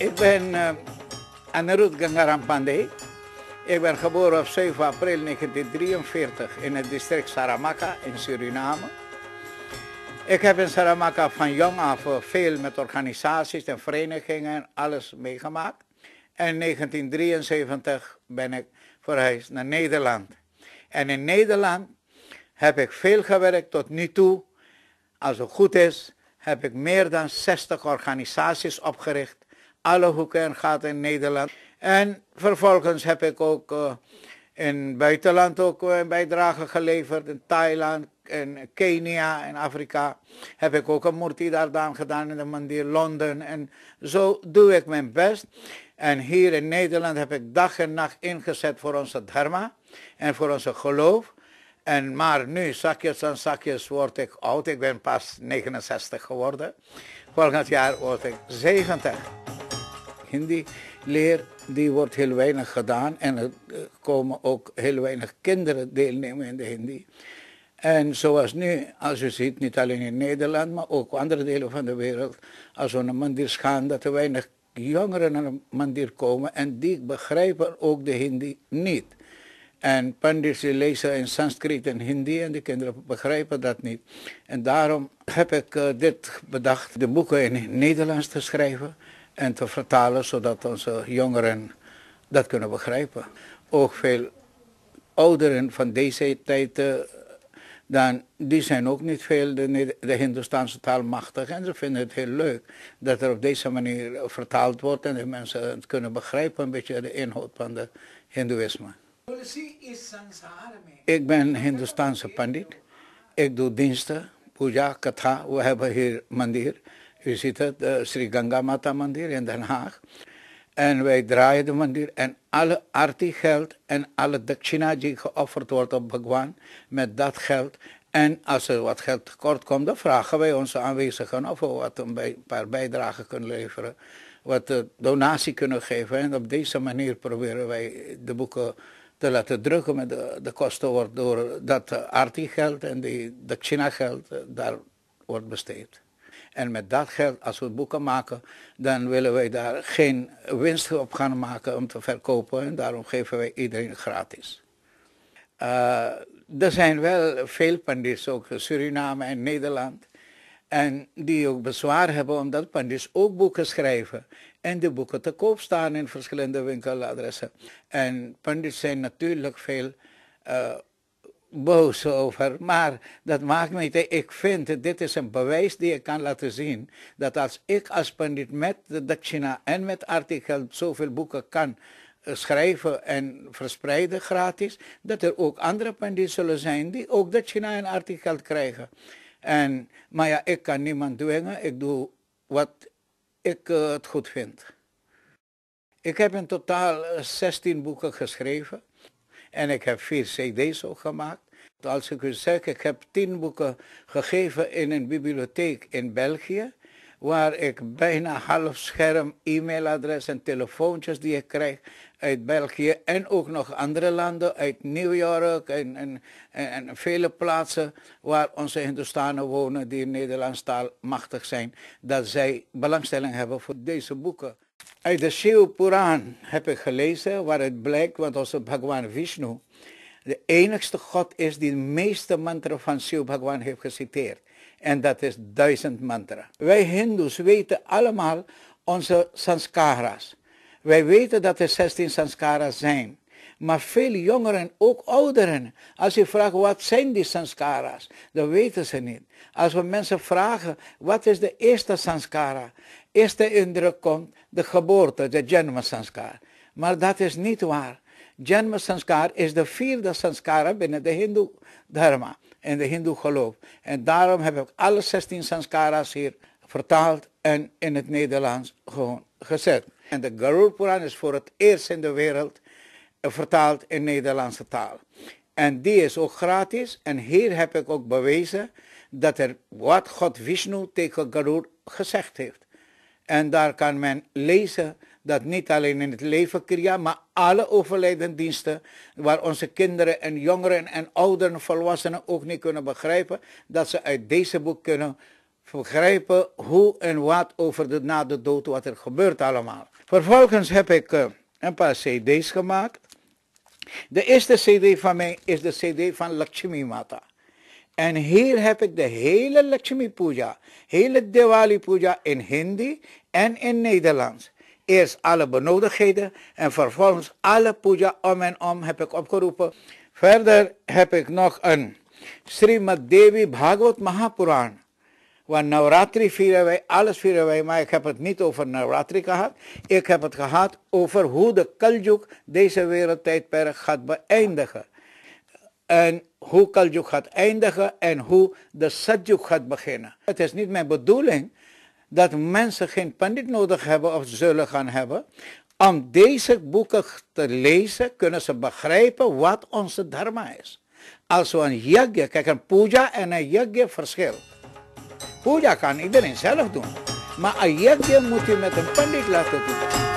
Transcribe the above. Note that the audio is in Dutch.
Ik ben eh, uh, Gangaram Pandey. Ik ben geboren op 7 april 1943 in het district Saramaka in Suriname. Ik heb in Saramaka van jong af veel met organisaties en verenigingen alles meegemaakt. En in 1973 ben ik verhuisd naar Nederland. En in Nederland heb ik veel gewerkt tot nu toe. Als het goed is, heb ik meer dan 60 organisaties opgericht alle hoeken en gaten in Nederland. En vervolgens heb ik ook eh, in het buitenland ook een eh, bijdrage geleverd. In Thailand, in Kenia in Afrika heb ik ook een dan gedaan in de manier Londen. En zo doe ik mijn best. En hier in Nederland heb ik dag en nacht ingezet voor onze dharma en voor onze geloof. En maar nu, zakjes en zakjes, word ik oud. Ik ben pas 69 geworden. Volgend jaar word ik 70. Hindi leer, die wordt heel weinig gedaan. En er eh, komen ook heel weinig kinderen deelnemen in de Hindi. En zoals nu, als u ziet, niet alleen in Nederland, maar ook andere delen van de wereld, als we naar mandirs gaan, dat er weinig jongeren naar een mandir komen en die begrijpen ook de Hindi niet. En pandits lezen in Sanskriet en Hindi en de kinderen begrijpen dat niet. En daarom heb ik eh, dit bedacht, de boeken in Nederlands te schrijven en te vertalen zodat onze jongeren dat kunnen begrijpen. Ook veel ouderen van deze tijd, dan, die zijn ook niet veel de, de Hindoestaanse taal machtig en ze vinden het heel leuk dat er op deze manier vertaald wordt en de mensen het kunnen begrijpen, een beetje de inhoud van het Hindoeïsme. Ik ben Hindoestaanse pandit. Ik doe diensten, puja, katha. We hebben hier mandir. U ziet het, de eh, Sri Ganga Mata Mandir in Den Haag. En wij draaien de mandir en alle arti geld en alle dakshina die geofferd wordt op Bhagwan, met dat geld. En als er wat geld tekort komt, dan vragen wij onze aanwezigen of we wat een paar bijdragen kunnen leveren. Wat donatie kunnen geven. En op deze manier proberen wij de boeken te laten drukken. met de, kosten wordt door dat arti geld en die dakshina geld eh, daar wordt besteed. En met dat geld, als we boeken maken, dan willen wij daar geen winst op gaan maken om te verkopen. En daarom geven wij iedereen gratis. Uh, er zijn wel veel pandits, ook Suriname en Nederland. En die ook bezwaar hebben omdat pandits ook boeken schrijven. En de boeken te koop staan in verschillende winkeladressen. En pandits zijn natuurlijk veel uh, boos over, maar dat maakt me niet. Ik vind, dit is een bewijs die ik kan laten zien, dat als ik als pandit met de dakshina en met artikel zoveel boeken kan eh, schrijven en verspreiden gratis, dat er ook andere pandits zullen zijn die ook dakshina en artikel krijgen. En, maar ja, ik kan niemand dwingen, ik doe wat ik eh, het goed vind. Ik heb in totaal 16 eh, boeken geschreven. En ik heb vier cd's ook gemaakt. Als ik u zeg, ik heb tien boeken gegeven in een bibliotheek in België, waar ik bijna half scherm e-mailadres en telefoontjes die ik krijg uit België en ook nog andere landen, uit New York en, en, en, vele plaatsen waar onze Hindustanen wonen die in Nederlands taal machtig zijn, dat zij belangstelling hebben voor deze boeken. Uit de Shiv Puran heb ik gelezen waaruit blijkt, want onze Bhagwan Vishnu de enigste God is die de meeste mantra van Shiva Bhagwan heeft geciteerd. En dat is duizend mantra. Wij Hindoes weten allemaal onze sanskaras. Wij weten dat er 16 sanskaras zijn maar veel jongeren, ook ouderen. Als je vraagt wat zijn die sanskaras, dan weten ze niet. Als we mensen vragen, wat is de eerste sanskara? Eerste indruk komt de geboorte, de janma Sanskara. Maar dat is niet waar. Janma Sanskara is de vierde sanskara binnen de hindoe dharma en de hindoe geloof. En daarom heb ik alle 16 sanskaras hier vertaald en in het Nederlands gewoon gezet. En de Garur Puran is voor het eerst in de wereld vertaald in Nederlandse taal. En die is ook gratis. En hier heb ik ook bewezen dat er wat God Vishnu tegen Garur gezegd heeft. En daar kan men lezen dat niet alleen in het leven kriya, maar alle overlijdendiensten, waar onze kinderen en jongeren en ouderen volwassenen ook niet kunnen begrijpen, dat ze uit deze boek kunnen begrijpen hoe en wat over de na de dood, wat er gebeurt allemaal. Vervolgens heb ik eh, een paar cd's gemaakt de eerste cd van mij is de cd van Lakshmi Mata. En hier heb ik de hele Lakshmi Puja, hele Diwali Puja in Hindi en in Nederlands. Eerst alle benodigdheden en vervolgens alle puja om en om heb ik opgeroepen. Verder heb ik nog een Srimad Devi Bhagavat Mahapuran. Want Navratri vieren wij, alles vieren wij, maar ik heb het niet over Navratri gehad. Ik heb het gehad over hoe de Kaljuk deze wereldtijdperk gaat beëindigen. En hoe Kaljuk gaat eindigen en hoe de sadjuk gaat beginnen. Het is niet mijn bedoeling dat mensen geen pandit nodig hebben of zullen gaan hebben. Om deze boeken te lezen kunnen ze begrijpen wat onze dharma is. Als we een yagya, kijk een puja en een yagya verschilt dat kan iedereen zelf doen. Maar een dia moet je met een pandit laten doen.